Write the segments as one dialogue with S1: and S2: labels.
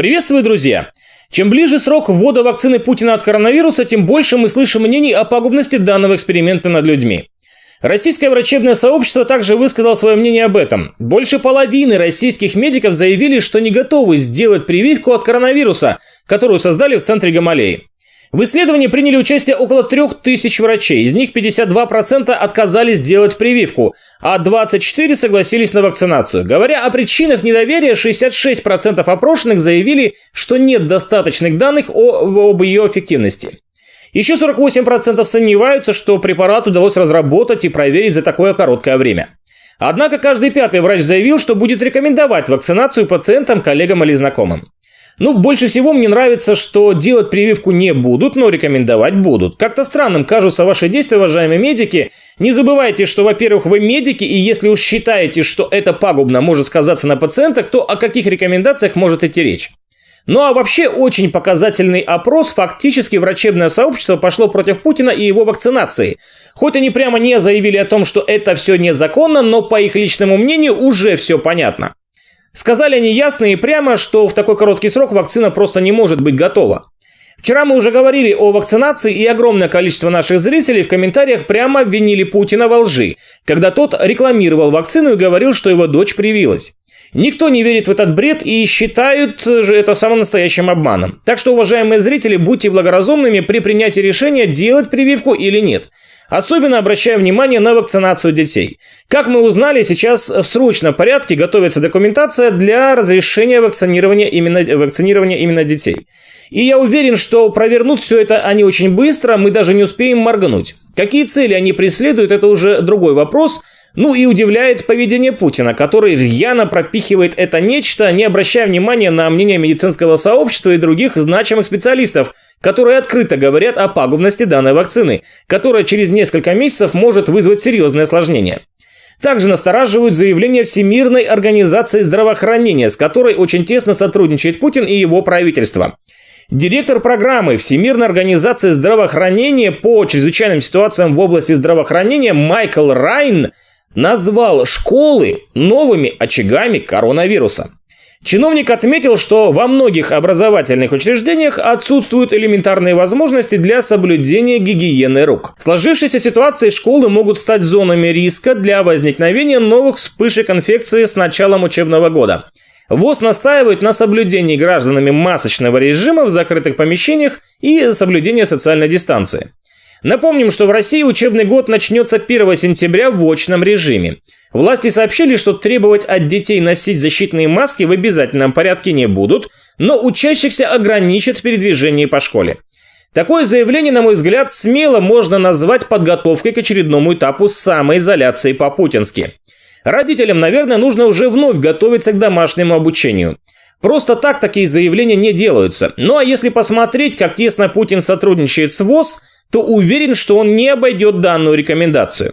S1: Приветствую, друзья! Чем ближе срок ввода вакцины Путина от коронавируса, тем больше мы слышим мнений о пагубности данного эксперимента над людьми. Российское врачебное сообщество также высказало свое мнение об этом. Больше половины российских медиков заявили, что не готовы сделать прививку от коронавируса, которую создали в центре Гамалеи. В исследовании приняли участие около 3000 врачей, из них 52% отказались делать прививку, а 24 согласились на вакцинацию. Говоря о причинах недоверия, 66% опрошенных заявили, что нет достаточных данных о, об ее эффективности. Еще 48% сомневаются, что препарат удалось разработать и проверить за такое короткое время. Однако каждый пятый врач заявил, что будет рекомендовать вакцинацию пациентам, коллегам или знакомым. Ну, больше всего мне нравится, что делать прививку не будут, но рекомендовать будут. Как-то странным кажутся ваши действия, уважаемые медики. Не забывайте, что, во-первых, вы медики, и если уж считаете, что это пагубно может сказаться на пациентах, то о каких рекомендациях может идти речь? Ну а вообще очень показательный опрос, фактически врачебное сообщество пошло против Путина и его вакцинации. Хоть они прямо не заявили о том, что это все незаконно, но по их личному мнению уже все понятно. Сказали они ясно и прямо, что в такой короткий срок вакцина просто не может быть готова. Вчера мы уже говорили о вакцинации, и огромное количество наших зрителей в комментариях прямо обвинили Путина во лжи, когда тот рекламировал вакцину и говорил, что его дочь привилась. Никто не верит в этот бред и считают же это самым настоящим обманом. Так что, уважаемые зрители, будьте благоразумными при принятии решения, делать прививку или нет. Особенно обращаю внимание на вакцинацию детей. Как мы узнали, сейчас в срочном порядке готовится документация для разрешения вакцинирования именно, вакцинирования именно детей. И я уверен, что провернут все это они очень быстро, мы даже не успеем моргнуть. Какие цели они преследуют, это уже другой вопрос – ну и удивляет поведение Путина, который рьяно пропихивает это нечто, не обращая внимания на мнение медицинского сообщества и других значимых специалистов, которые открыто говорят о пагубности данной вакцины, которая через несколько месяцев может вызвать серьезные осложнения. Также настораживают заявления Всемирной организации здравоохранения, с которой очень тесно сотрудничает Путин и его правительство. Директор программы Всемирной организации здравоохранения по чрезвычайным ситуациям в области здравоохранения Майкл Райн – назвал школы новыми очагами коронавируса. Чиновник отметил, что во многих образовательных учреждениях отсутствуют элементарные возможности для соблюдения гигиены рук. В сложившейся ситуации школы могут стать зонами риска для возникновения новых вспышек инфекции с началом учебного года. ВОЗ настаивает на соблюдении гражданами масочного режима в закрытых помещениях и соблюдении социальной дистанции. Напомним, что в России учебный год начнется 1 сентября в очном режиме. Власти сообщили, что требовать от детей носить защитные маски в обязательном порядке не будут, но учащихся ограничат в передвижении по школе. Такое заявление, на мой взгляд, смело можно назвать подготовкой к очередному этапу самоизоляции по-путински. Родителям, наверное, нужно уже вновь готовиться к домашнему обучению. Просто так такие заявления не делаются. Ну а если посмотреть, как тесно Путин сотрудничает с ВОЗ – то уверен, что он не обойдет данную рекомендацию.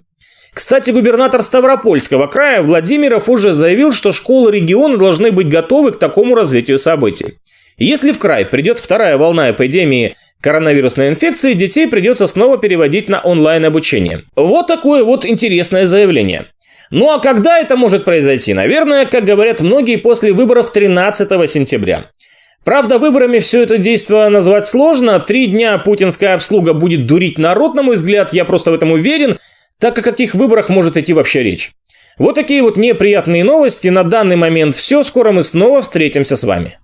S1: Кстати, губернатор Ставропольского края Владимиров уже заявил, что школы региона должны быть готовы к такому развитию событий. Если в край придет вторая волна эпидемии коронавирусной инфекции, детей придется снова переводить на онлайн-обучение. Вот такое вот интересное заявление. Ну а когда это может произойти? Наверное, как говорят многие, после выборов 13 сентября. Правда, выборами все это действие назвать сложно. Три дня путинская обслуга будет дурить народ, на мой взгляд, я просто в этом уверен, так как о каких выборах может идти вообще речь. Вот такие вот неприятные новости. На данный момент все. Скоро мы снова встретимся с вами.